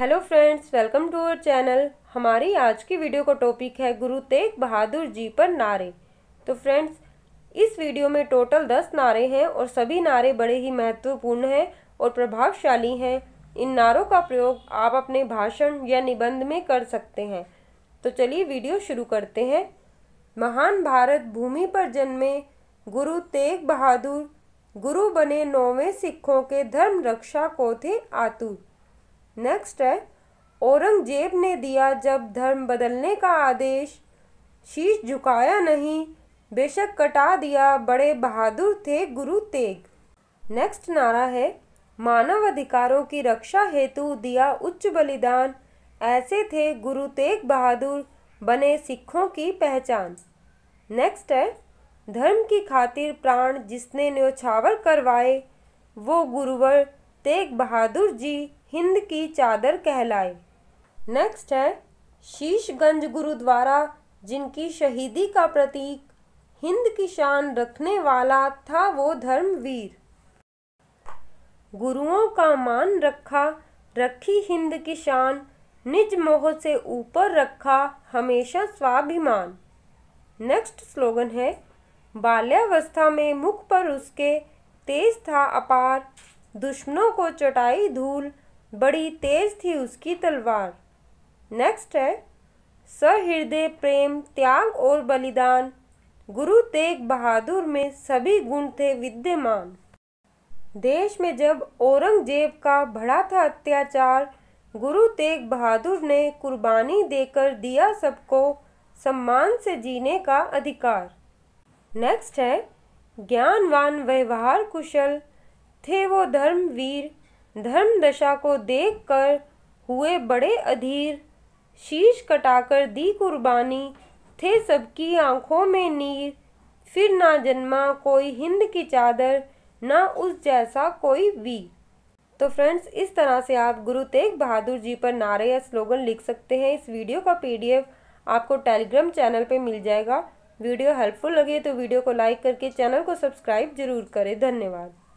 hello friends welcome to our channel हमारी आज की वीडियो का टॉपिक है गुरु तेग बहादुर जी पर नारे तो फ्रेंड्स इस वीडियो में टोटल दस नारे हैं और सभी नारे बड़े ही महत्वपूर्ण हैं और प्रभावशाली हैं इन नारों का प्रयोग आप अपने भाषण या निबंध में कर सकते हैं तो चलिए वीडियो शुरू करते हैं महान भारत भूमि पर जन्मे गुरु तेग बहादुर गुरु बने नौवें सिखों के धर्म रक्षा को थे आतुर नेक्स्ट है औरंगजेब ने दिया जब धर्म बदलने का आदेश शीश झुकाया नहीं बेशक कटा दिया बड़े बहादुर थे गुरु तेग नेक्स्ट नारा है मानव अधिकारों की रक्षा हेतु दिया उच्च बलिदान ऐसे थे गुरु तेग बहादुर बने सिखों की पहचान नेक्स्ट है धर्म की खातिर प्राण जिसने न्योछावर करवाए वो गुरुवर तेग बहादुर जी हिंद की चादर कहलाए नेक्स्ट है शीशगंज गुरुद्वारा जिनकी शहीदी का प्रतीक हिंद की शान रखने वाला था वो धर्मवीर गुरुओं का मान रखा रखी हिंद की शान निज मोह से ऊपर रखा हमेशा स्वाभिमान नेक्स्ट स्लोगन है बाल्यावस्था में मुख पर उसके तेज था अपार दुश्मनों को चटाई धूल बड़ी तेज थी उसकी तलवार नेक्स्ट है सहृदय प्रेम त्याग और बलिदान गुरु तेग बहादुर में सभी गुण थे विद्यमान देश में जब औरंगजेब का भड़ा था अत्याचार गुरु तेग बहादुर ने कुर्बानी देकर दिया सबको सम्मान से जीने का अधिकार नेक्स्ट है ज्ञानवान व्यवहार कुशल थे वो धर्मवीर धर्म दशा को देखकर हुए बड़े अधीर शीश कटाकर दी कुर्बानी थे सबकी आंखों में नीर फिर ना जन्मा कोई हिंद की चादर ना उस जैसा कोई वी तो फ्रेंड्स इस तरह से आप गुरु तेग बहादुर जी पर नारे या स्लोगन लिख सकते हैं इस वीडियो का पीडीएफ आपको टेलीग्राम चैनल पे मिल जाएगा वीडियो हेल्पफुल लगे तो वीडियो को लाइक करके चैनल को सब्सक्राइब जरूर करें धन्यवाद